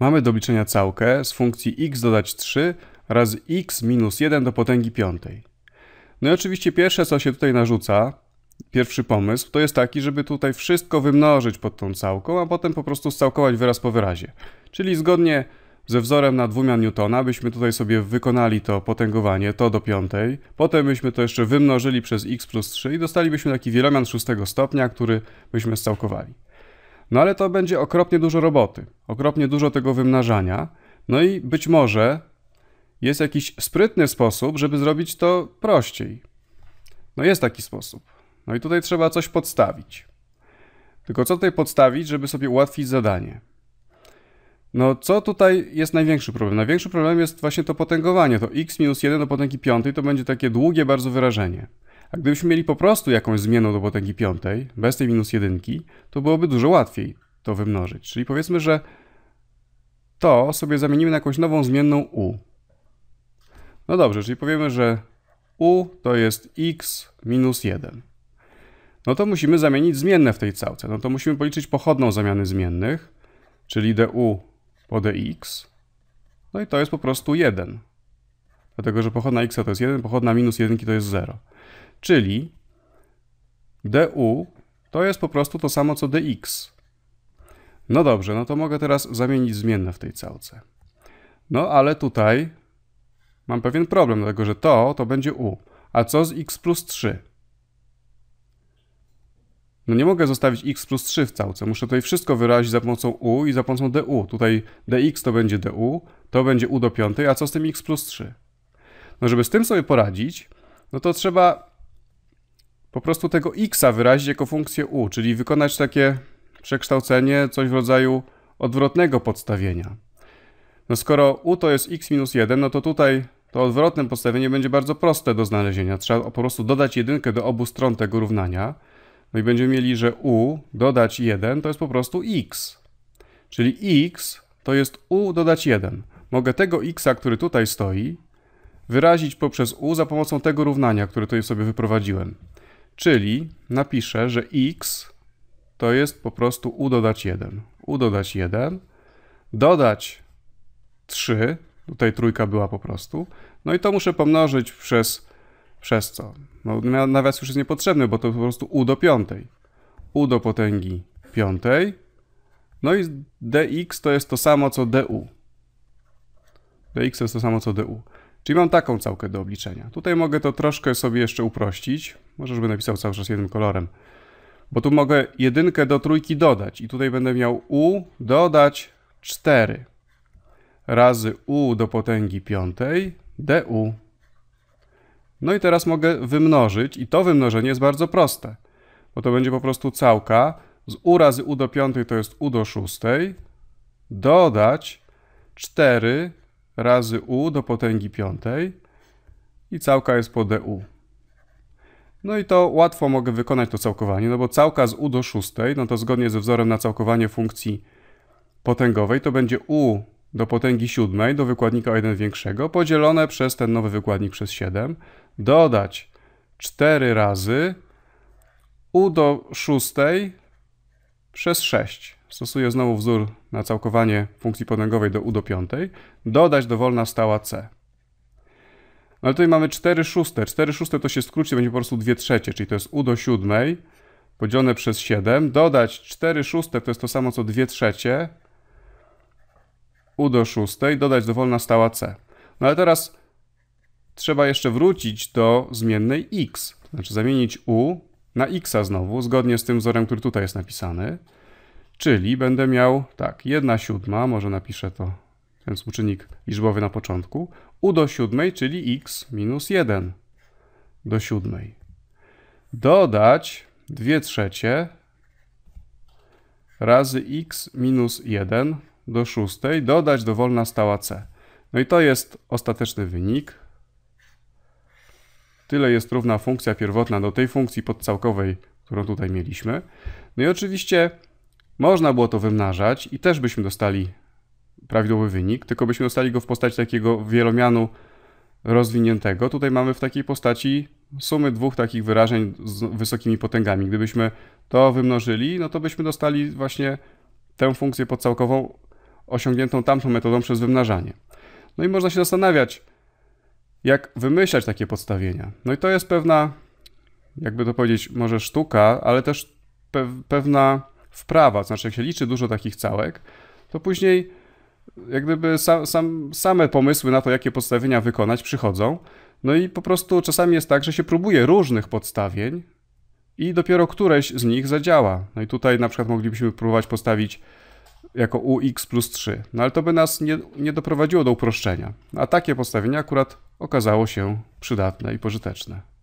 Mamy do obliczenia całkę z funkcji x dodać 3 razy x minus 1 do potęgi piątej. No i oczywiście pierwsze, co się tutaj narzuca, pierwszy pomysł, to jest taki, żeby tutaj wszystko wymnożyć pod tą całką, a potem po prostu scałkować wyraz po wyrazie. Czyli zgodnie ze wzorem na dwumian Newtona, byśmy tutaj sobie wykonali to potęgowanie, to do piątej, potem byśmy to jeszcze wymnożyli przez x plus 3 i dostalibyśmy taki wielomian szóstego stopnia, który byśmy scałkowali. No ale to będzie okropnie dużo roboty, okropnie dużo tego wymnażania. No i być może jest jakiś sprytny sposób, żeby zrobić to prościej. No jest taki sposób. No i tutaj trzeba coś podstawić. Tylko co tutaj podstawić, żeby sobie ułatwić zadanie? No co tutaj jest największy problem? Największy problem jest właśnie to potęgowanie. To x minus 1 do potęgi 5 to będzie takie długie bardzo wyrażenie. A gdybyśmy mieli po prostu jakąś zmienną do potęgi piątej, bez tej minus jedynki, to byłoby dużo łatwiej to wymnożyć. Czyli powiedzmy, że to sobie zamienimy na jakąś nową zmienną u. No dobrze, czyli powiemy, że u to jest x minus 1. No to musimy zamienić zmienne w tej całce. No to musimy policzyć pochodną zamiany zmiennych, czyli du po dx. No i to jest po prostu 1. Dlatego, że pochodna x to jest 1, pochodna minus 1 to jest 0. Czyli du to jest po prostu to samo co dx. No dobrze, no to mogę teraz zamienić zmienne w tej całce. No ale tutaj mam pewien problem, dlatego że to to będzie u. A co z x plus 3? No nie mogę zostawić x plus 3 w całce. Muszę tutaj wszystko wyrazić za pomocą u i za pomocą du. Tutaj dx to będzie du, to będzie u do piątej, a co z tym x plus 3? No żeby z tym sobie poradzić, no to trzeba po prostu tego x'a wyrazić jako funkcję u, czyli wykonać takie przekształcenie, coś w rodzaju odwrotnego podstawienia. No skoro u to jest x minus 1, no to tutaj to odwrotne podstawienie będzie bardzo proste do znalezienia. Trzeba po prostu dodać jedynkę do obu stron tego równania. No i będziemy mieli, że u dodać 1 to jest po prostu x. Czyli x to jest u dodać 1. Mogę tego x, który tutaj stoi, wyrazić poprzez u za pomocą tego równania, które tutaj sobie wyprowadziłem. Czyli napiszę, że x to jest po prostu u dodać 1. u dodać 1, dodać 3, tutaj trójka była po prostu, no i to muszę pomnożyć przez, przez co? No, nawias już jest niepotrzebny, bo to po prostu u do piątej. u do potęgi piątej, no i dx to jest to samo co du. dx to jest to samo co du. Czyli mam taką całkę do obliczenia. Tutaj mogę to troszkę sobie jeszcze uprościć. Może już napisał cały czas jednym kolorem. Bo tu mogę jedynkę do trójki dodać i tutaj będę miał u dodać 4 razy u do potęgi piątej du. No i teraz mogę wymnożyć i to wymnożenie jest bardzo proste, bo to będzie po prostu całka z u razy u do piątej to jest u do szóstej dodać 4 razy u do potęgi piątej i całka jest po du. No i to łatwo mogę wykonać to całkowanie, no bo całka z u do szóstej, no to zgodnie ze wzorem na całkowanie funkcji potęgowej, to będzie u do potęgi siódmej, do wykładnika o 1 większego, podzielone przez ten nowy wykładnik przez 7, dodać 4 razy u do szóstej przez 6. Stosuję znowu wzór na całkowanie funkcji potęgowej do u do piątej, dodać dowolna stała c ale tutaj mamy 4 szóste. 4 szóste to się skróci, będzie po prostu 2 trzecie, czyli to jest u do siódmej podzielone przez 7. Dodać 4 szóste to jest to samo co 2 trzecie u do szóstej. Dodać dowolna stała c. No ale teraz trzeba jeszcze wrócić do zmiennej x. To znaczy zamienić u na x znowu, zgodnie z tym wzorem, który tutaj jest napisany. Czyli będę miał, tak, 1 siódma, może napiszę to ten współczynnik liczbowy na początku, u do siódmej, czyli x minus 1 do siódmej. Dodać 2 trzecie razy x minus 1 do szóstej, dodać dowolna stała c. No i to jest ostateczny wynik. Tyle jest równa funkcja pierwotna do tej funkcji podcałkowej, którą tutaj mieliśmy. No i oczywiście można było to wymnażać i też byśmy dostali prawidłowy wynik, tylko byśmy dostali go w postaci takiego wielomianu rozwiniętego. Tutaj mamy w takiej postaci sumy dwóch takich wyrażeń z wysokimi potęgami. Gdybyśmy to wymnożyli, no to byśmy dostali właśnie tę funkcję podcałkową osiągniętą tamtą metodą przez wymnażanie. No i można się zastanawiać, jak wymyślać takie podstawienia. No i to jest pewna, jakby to powiedzieć, może sztuka, ale też pewna wprawa. Znaczy, jak się liczy dużo takich całek, to później jak gdyby sam, sam, same pomysły na to, jakie podstawienia wykonać, przychodzą. No i po prostu czasami jest tak, że się próbuje różnych podstawień i dopiero któreś z nich zadziała. No i tutaj na przykład moglibyśmy próbować postawić jako ux plus 3, no ale to by nas nie, nie doprowadziło do uproszczenia. A takie postawienie akurat okazało się przydatne i pożyteczne.